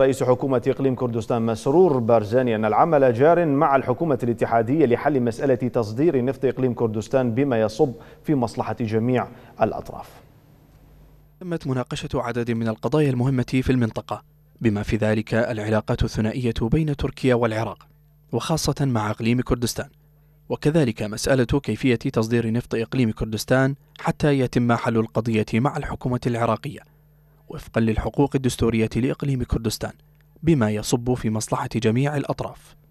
رئيس حكومة إقليم كردستان مسرور بارزاني أن العمل جار مع الحكومة الاتحادية لحل مسألة تصدير نفط إقليم كردستان بما يصب في مصلحة جميع الأطراف تمت مناقشة عدد من القضايا المهمة في المنطقة بما في ذلك العلاقات الثنائية بين تركيا والعراق وخاصة مع إقليم كردستان وكذلك مسألة كيفية تصدير نفط إقليم كردستان حتى يتم حل القضية مع الحكومة العراقية وفقا للحقوق الدستورية لإقليم كردستان بما يصب في مصلحة جميع الأطراف